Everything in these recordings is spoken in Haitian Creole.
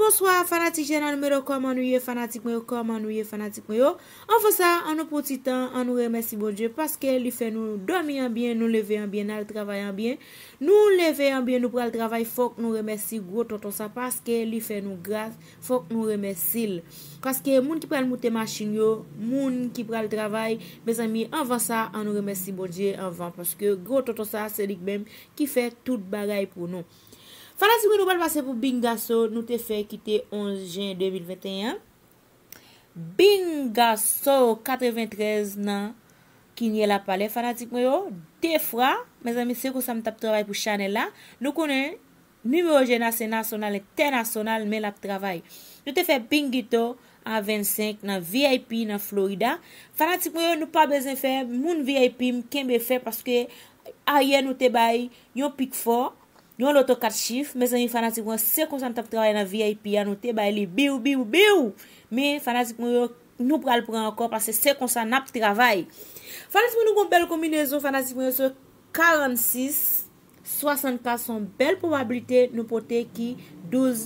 Bonsoir fanatik jen an nou mèdou kom an nou yè fanatik mèyo, kom an nou yè fanatik mèyo. An fò sa, an nou poti tan, an nou remersi bonje, paske li fè nou domi an bien, nou leve an bien, al travay an bien. Nou leve an bien, nou pral travay, fòk nou remersi gros toto sa, paske li fè nou gras, fòk nou remersil. Kwaske moun ki pral moutè ma chinyo, moun ki pral travay, bez ami, an vò sa, an nou remersi bonje, an vò. Paske gros toto sa, sè dik bèm, ki fè tout bagay pou nou. Fanatik mwen nou bal basen pou Bingasor nou te fe kite 11 jen 2021. Bingasor 93 nan Kinye la pale. Fanatik mwen yo, defra, mez ami seko sam tap trabay pou chanel la. Nou konen, numeroje nasen nasonal et ten nasonal men lap trabay. Nou te fe Bingito an 25 nan VIP nan Florida. Fanatik mwen yo, nou pa bezen fe moun VIP mken be fe paske aye nou te bay yon pik fòr. Nou an loto 4 chif, me zan yon fanatik mwen se konsant ap travay nan VIP anote, ba el li biw biw biw. Me fanatik mwen yo nou pral pran akor pase se konsant ap travay. Fanatik mwen nou kon bel kombinezon, fanatik mwen yo se 46, 64, son bel probabilite nou pote ki 12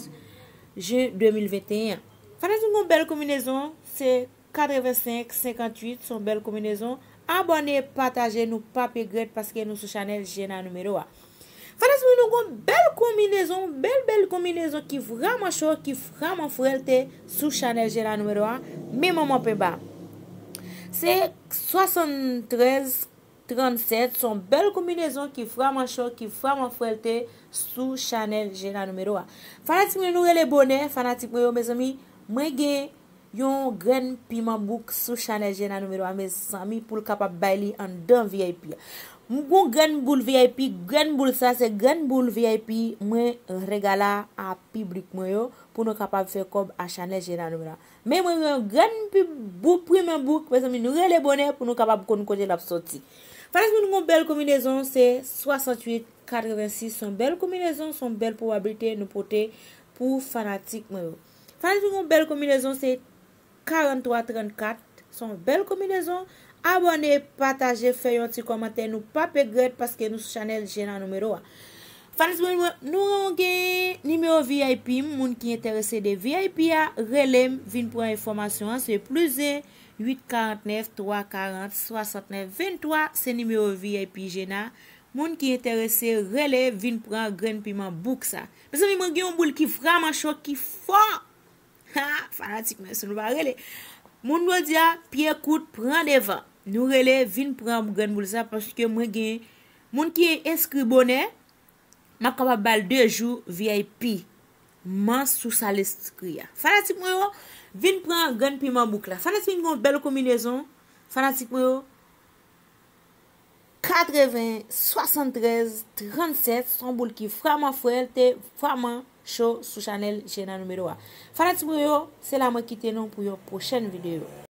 jen 2021. Fanatik mwen nou kon bel kombinezon, se 85, 58, son bel kombinezon. Abone, pataje nou papi gret, paske nou sou chanel jena numero a. Fanatik mwen nou gen bel kombinezon, bel bel kombinezon ki vraman chou, ki vraman frelte sou chanel jena nou mero a, mi moun moun pe ba. Se 73-37 son bel kombinezon ki vraman chou, ki vraman frelte sou chanel jena nou mero a. Fanatik mwen nou gen le bonen, fanatik mwen nou gen me zomi, mwen gen yon gren piman mouk sou chanel jena nou mero a, me zomi pou l kapap bay li an dan vyey piya. Mwen gen boul VIP, gen boul sa, gen boul VIP mwen regala a piblik mwen yo pou nou kapab fè kob a chanè jè nan mwen la. Men mwen gen boul pri men boul, mwen se mwen nou re le bonè pou nou kapab kon nou kote l ap soti. Fans mwen mwen bel kombinezon se 68-86, son bel kombinezon, son bel pou wabilite nou pote pou fanatik mwen yo. Fans mwen mwen bel kombinezon se 43-34, son bel kombinezon. Abone, pataje, fè yon ti komante nou pa pe gred paske nou sou chanel jena nou mero a. Fanez mwen mwen, nou rongen, nimeyo VIP moun ki enterese de VIP a, relem, vin pran informasyon, se plus e, 849-340-6923, se nimeyo VIP jena. Moun ki enterese, relem, vin pran gren pi man bouk sa. Mwen mwen gen moun boul ki vran man chok ki fon. Ha, fanez mwen, se nou ba relem. Moun mwen diya, pi ekout, pran devan. Nou rele vin pran mou gen mou lisa. Paske mwen gen. Moun ki e eskri bonen. Ma kapab bal de jou VIP. Mans sou sal eskri ya. Fanatik mwen yo. Vin pran gen pi mou mouk la. Fanatik mwen yo bel kombinezon. Fanatik mwen yo. 80, 73, 37. Son moun ki fwa man fwa el te fwa man show sou chanel jen nan mou mero a. Fanatik mwen yo. Se la mwen ki tenon pou yo pochen videyo.